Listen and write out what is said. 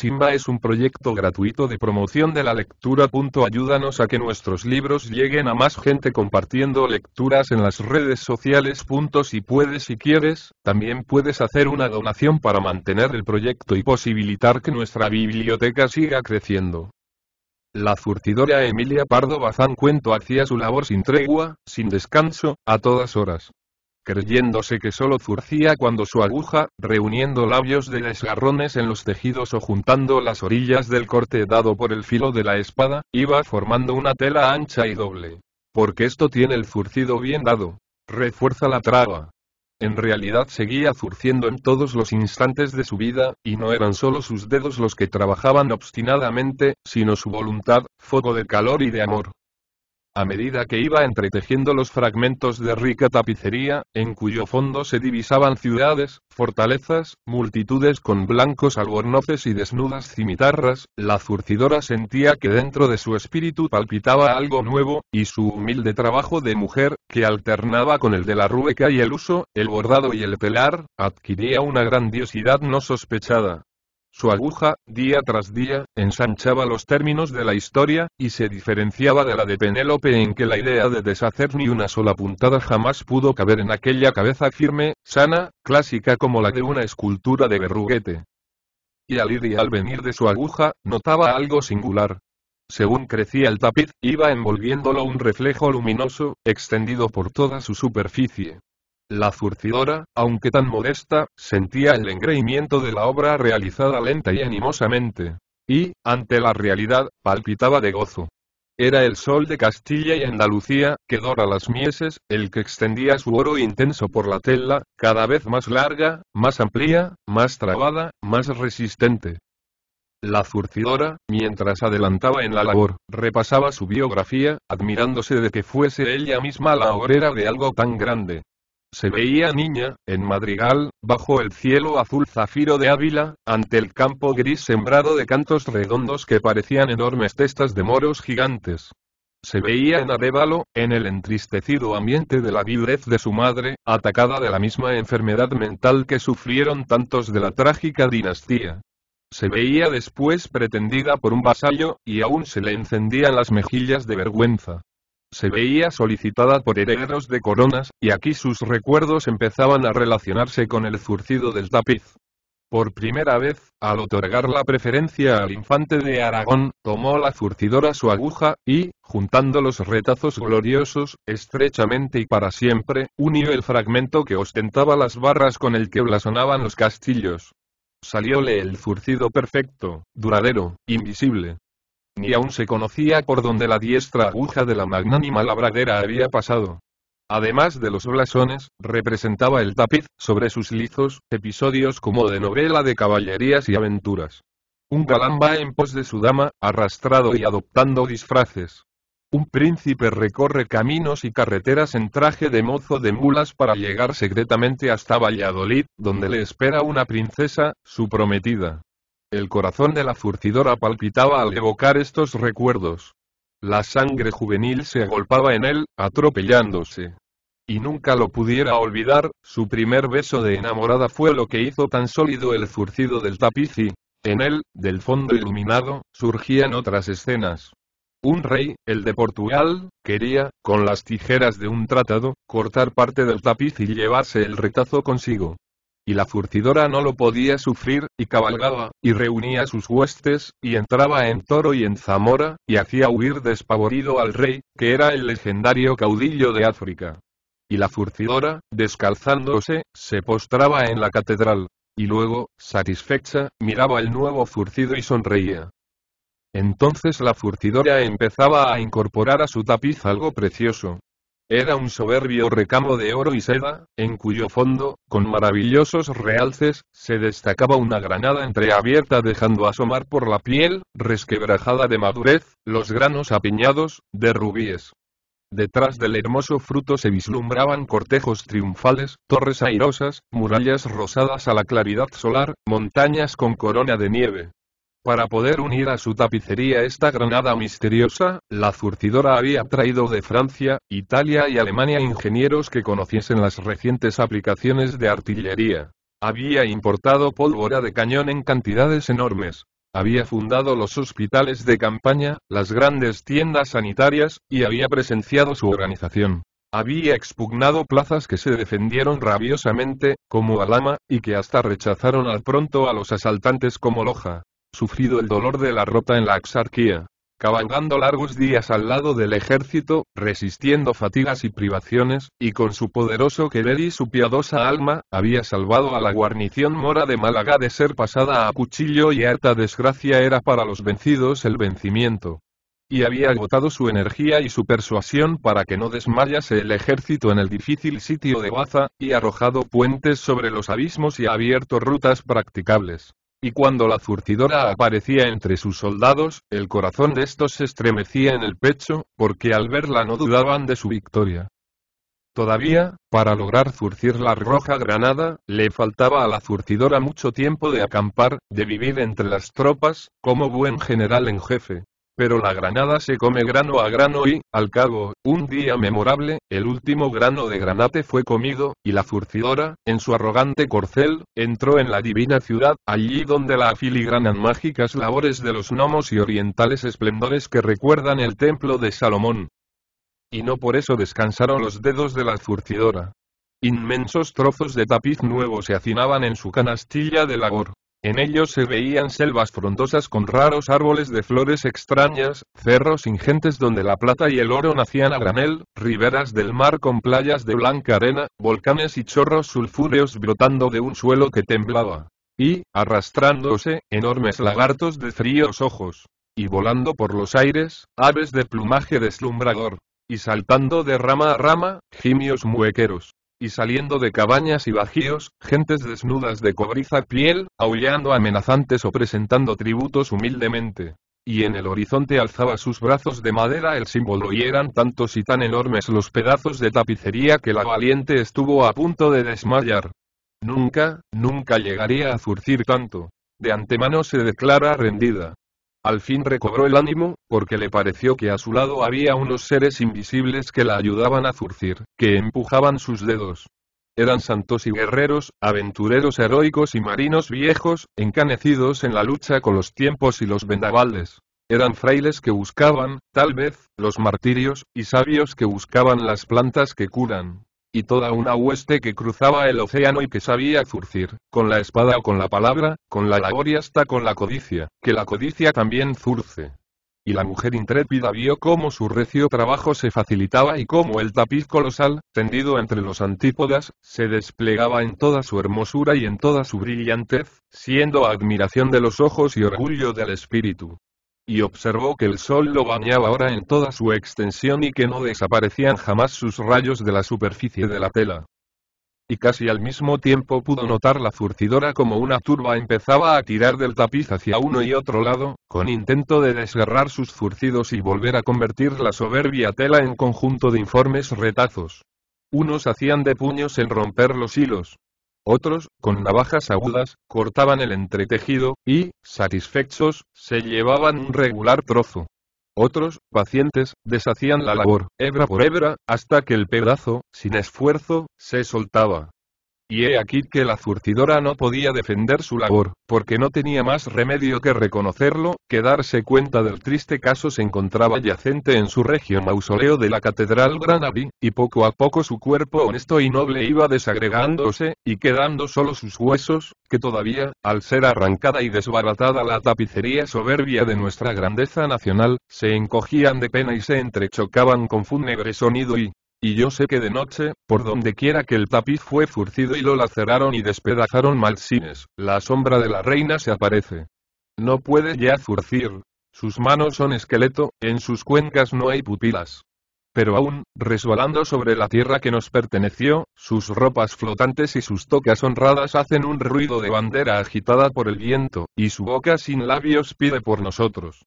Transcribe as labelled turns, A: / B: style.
A: Simba es un proyecto gratuito de promoción de la lectura. Ayúdanos a que nuestros libros lleguen a más gente compartiendo lecturas en las redes sociales. Si puedes y quieres, también puedes hacer una donación para mantener el proyecto y posibilitar que nuestra biblioteca siga creciendo. La surtidora Emilia Pardo Bazán cuento hacía su labor sin tregua, sin descanso, a todas horas creyéndose que solo zurcía cuando su aguja, reuniendo labios de desgarrones en los tejidos o juntando las orillas del corte dado por el filo de la espada, iba formando una tela ancha y doble. Porque esto tiene el zurcido bien dado. Refuerza la traba. En realidad seguía zurciendo en todos los instantes de su vida, y no eran solo sus dedos los que trabajaban obstinadamente, sino su voluntad, foco de calor y de amor. A medida que iba entretejiendo los fragmentos de rica tapicería, en cuyo fondo se divisaban ciudades, fortalezas, multitudes con blancos albornoces y desnudas cimitarras, la zurcidora sentía que dentro de su espíritu palpitaba algo nuevo, y su humilde trabajo de mujer, que alternaba con el de la rueca y el uso, el bordado y el pelar, adquiría una grandiosidad no sospechada. Su aguja, día tras día, ensanchaba los términos de la historia, y se diferenciaba de la de Penélope en que la idea de deshacer ni una sola puntada jamás pudo caber en aquella cabeza firme, sana, clásica como la de una escultura de berruguete. Y al ir al venir de su aguja, notaba algo singular. Según crecía el tapiz, iba envolviéndolo un reflejo luminoso, extendido por toda su superficie. La zurcidora, aunque tan modesta, sentía el engreimiento de la obra realizada lenta y animosamente. Y, ante la realidad, palpitaba de gozo. Era el sol de Castilla y Andalucía, que dora las mieses, el que extendía su oro intenso por la tela, cada vez más larga, más amplia, más trabada, más resistente. La zurcidora, mientras adelantaba en la labor, repasaba su biografía, admirándose de que fuese ella misma la obrera de algo tan grande se veía niña, en madrigal, bajo el cielo azul zafiro de Ávila, ante el campo gris sembrado de cantos redondos que parecían enormes testas de moros gigantes. Se veía en Adévalo, en el entristecido ambiente de la viudez de su madre, atacada de la misma enfermedad mental que sufrieron tantos de la trágica dinastía. Se veía después pretendida por un vasallo, y aún se le encendían las mejillas de vergüenza se veía solicitada por herederos de coronas, y aquí sus recuerdos empezaban a relacionarse con el zurcido del tapiz. Por primera vez, al otorgar la preferencia al infante de Aragón, tomó la zurcidora su aguja, y, juntando los retazos gloriosos, estrechamente y para siempre, unió el fragmento que ostentaba las barras con el que blasonaban los castillos. Salióle el zurcido perfecto, duradero, invisible, ni aún se conocía por donde la diestra aguja de la magnánima labradera había pasado. Además de los blasones, representaba el tapiz, sobre sus lizos, episodios como de novela de caballerías y aventuras. Un galán va en pos de su dama, arrastrado y adoptando disfraces. Un príncipe recorre caminos y carreteras en traje de mozo de mulas para llegar secretamente hasta Valladolid, donde le espera una princesa, su prometida. El corazón de la zurcidora palpitaba al evocar estos recuerdos. La sangre juvenil se agolpaba en él, atropellándose. Y nunca lo pudiera olvidar, su primer beso de enamorada fue lo que hizo tan sólido el zurcido del tapiz y, en él, del fondo iluminado, surgían otras escenas. Un rey, el de Portugal, quería, con las tijeras de un tratado, cortar parte del tapiz y llevarse el retazo consigo y la furtidora no lo podía sufrir, y cabalgaba, y reunía sus huestes, y entraba en Toro y en Zamora, y hacía huir despavorido al rey, que era el legendario caudillo de África. Y la furtidora, descalzándose, se postraba en la catedral, y luego, satisfecha, miraba el nuevo furcido y sonreía. Entonces la furtidora empezaba a incorporar a su tapiz algo precioso, era un soberbio recamo de oro y seda, en cuyo fondo, con maravillosos realces, se destacaba una granada entreabierta dejando asomar por la piel, resquebrajada de madurez, los granos apiñados, de rubíes. Detrás del hermoso fruto se vislumbraban cortejos triunfales, torres airosas, murallas rosadas a la claridad solar, montañas con corona de nieve. Para poder unir a su tapicería esta granada misteriosa, la zurcidora había traído de Francia, Italia y Alemania ingenieros que conociesen las recientes aplicaciones de artillería. Había importado pólvora de cañón en cantidades enormes. Había fundado los hospitales de campaña, las grandes tiendas sanitarias, y había presenciado su organización. Había expugnado plazas que se defendieron rabiosamente, como Alama, y que hasta rechazaron al pronto a los asaltantes como Loja sufrido el dolor de la rota en la Axarquía, cabalgando largos días al lado del ejército, resistiendo fatigas y privaciones, y con su poderoso querer y su piadosa alma, había salvado a la guarnición mora de Málaga de ser pasada a cuchillo y harta desgracia era para los vencidos el vencimiento. Y había agotado su energía y su persuasión para que no desmayase el ejército en el difícil sitio de Baza, y arrojado puentes sobre los abismos y abierto rutas practicables y cuando la zurcidora aparecía entre sus soldados, el corazón de estos se estremecía en el pecho, porque al verla no dudaban de su victoria. Todavía, para lograr zurcir la roja granada, le faltaba a la zurcidora mucho tiempo de acampar, de vivir entre las tropas, como buen general en jefe pero la granada se come grano a grano y, al cabo, un día memorable, el último grano de granate fue comido, y la zurcidora, en su arrogante corcel, entró en la divina ciudad, allí donde la afiligranan mágicas labores de los gnomos y orientales esplendores que recuerdan el templo de Salomón. Y no por eso descansaron los dedos de la zurcidora. Inmensos trozos de tapiz nuevo se hacinaban en su canastilla de labor. En ellos se veían selvas frondosas con raros árboles de flores extrañas, cerros ingentes donde la plata y el oro nacían a granel, riberas del mar con playas de blanca arena, volcanes y chorros sulfúreos brotando de un suelo que temblaba. Y, arrastrándose, enormes lagartos de fríos ojos. Y volando por los aires, aves de plumaje deslumbrador. Y saltando de rama a rama, gimios muequeros y saliendo de cabañas y bajíos, gentes desnudas de cobriza piel, aullando amenazantes o presentando tributos humildemente. Y en el horizonte alzaba sus brazos de madera el símbolo y eran tantos y tan enormes los pedazos de tapicería que la valiente estuvo a punto de desmayar. Nunca, nunca llegaría a zurcir tanto. De antemano se declara rendida. Al fin recobró el ánimo, porque le pareció que a su lado había unos seres invisibles que la ayudaban a zurcir, que empujaban sus dedos. Eran santos y guerreros, aventureros heroicos y marinos viejos, encanecidos en la lucha con los tiempos y los vendavales. Eran frailes que buscaban, tal vez, los martirios, y sabios que buscaban las plantas que curan y toda una hueste que cruzaba el océano y que sabía zurcir, con la espada o con la palabra, con la labor y hasta con la codicia, que la codicia también zurce. Y la mujer intrépida vio cómo su recio trabajo se facilitaba y cómo el tapiz colosal, tendido entre los antípodas, se desplegaba en toda su hermosura y en toda su brillantez, siendo admiración de los ojos y orgullo del espíritu y observó que el sol lo bañaba ahora en toda su extensión y que no desaparecían jamás sus rayos de la superficie de la tela. Y casi al mismo tiempo pudo notar la zurcidora como una turba empezaba a tirar del tapiz hacia uno y otro lado, con intento de desgarrar sus zurcidos y volver a convertir la soberbia tela en conjunto de informes retazos. Unos hacían de puños en romper los hilos, otros, con navajas agudas, cortaban el entretejido, y, satisfechos, se llevaban un regular trozo. Otros, pacientes, deshacían la labor, hebra por hebra, hasta que el pedazo, sin esfuerzo, se soltaba. Y he aquí que la zurcidora no podía defender su labor, porque no tenía más remedio que reconocerlo, que darse cuenta del triste caso se encontraba yacente en su regio mausoleo de la Catedral Granadí, y poco a poco su cuerpo honesto y noble iba desagregándose, y quedando solo sus huesos, que todavía, al ser arrancada y desbaratada la tapicería soberbia de nuestra grandeza nacional, se encogían de pena y se entrechocaban con fúnebre sonido y, y yo sé que de noche, por donde quiera que el tapiz fue furcido y lo laceraron y despedazaron malsines, la sombra de la reina se aparece. No puede ya zurcir. Sus manos son esqueleto, en sus cuencas no hay pupilas. Pero aún, resbalando sobre la tierra que nos perteneció, sus ropas flotantes y sus tocas honradas hacen un ruido de bandera agitada por el viento, y su boca sin labios pide por nosotros.